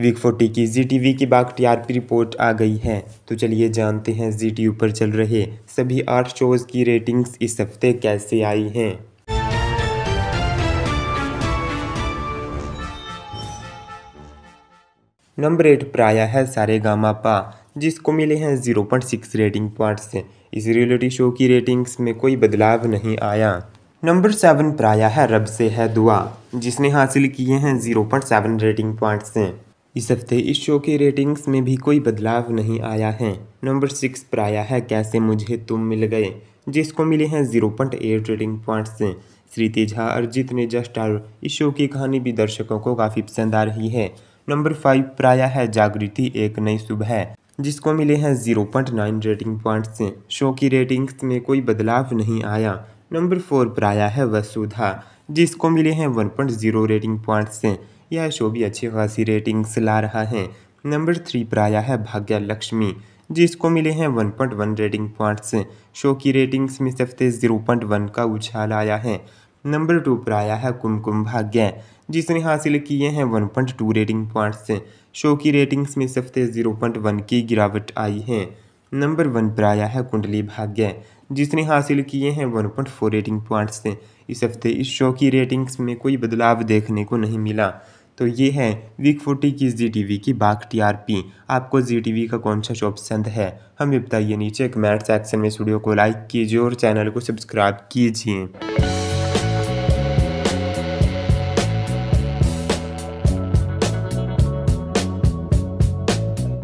week forty की जी we की बाग TRP report आ गई है तो चलिए जानते हैं जी टी पर चल रहे सभी आठ शोज़ की रेटिंग्स इस हफ्ते कैसे आई हैं नंबर एट आया है सारे गामापा जिसको मिले हैं zero point six rating points इस रियलिटी शो की रेटिंग्स में कोई बदलाव नहीं आया नंबर सेवन आया है रब से है दुआ जिसने हासिल किए हैं zero point seven rating points इस हफ्ते इस शो के रेटिंग्स में भी कोई बदलाव नहीं आया है नंबर सिक्स पर आया है कैसे मुझे तुम मिल गए जिसको मिले हैं zero point eight rating points Shri Teja Arijit ने जस्ट आर इस शो की कहानी भी दर्शकों को काफ़ी पसंद आ रही है नंबर फाइव पर आया है जागृति एक नई सुबह है जिसको मिले हैं zero point nine rating points show की रेटिंग्स में कोई बदलाव नहीं आया नंबर फोर पर आया है वसुधा जिसको मिले हैं one point zero rating points से यह शो भी अच्छी खासी रेटिंग्स ला रहा है नंबर थ्री पर आया है भाग्य लक्ष्मी जिसको मिले हैं one point one rating points show की रेटिंग्स में जीरो पॉइंट वन का उछाल आया है नंबर टू पर आया है कुमकुम भाग्य जिसने हासिल किए हैं one point two rating points show की रेटिंग्स में जीरो पॉइंट वन की गिरावट आई है नंबर वन पर आया है कुंडली भाग्य जिसने हासिल किए हैं one point four rating points इस हफ्ते इस शो की रेटिंग्स में कोई बदलाव देखने को नहीं मिला तो ये है वीक फोर्टी की जी टी वी की बाघ टी आर पी आपको जी टी वी का कौन सा शो पसंद है हमें बताइए नीचे कमेंट सेक्शन में वीडियो को लाइक कीजिए और चैनल को सब्सक्राइब कीजिए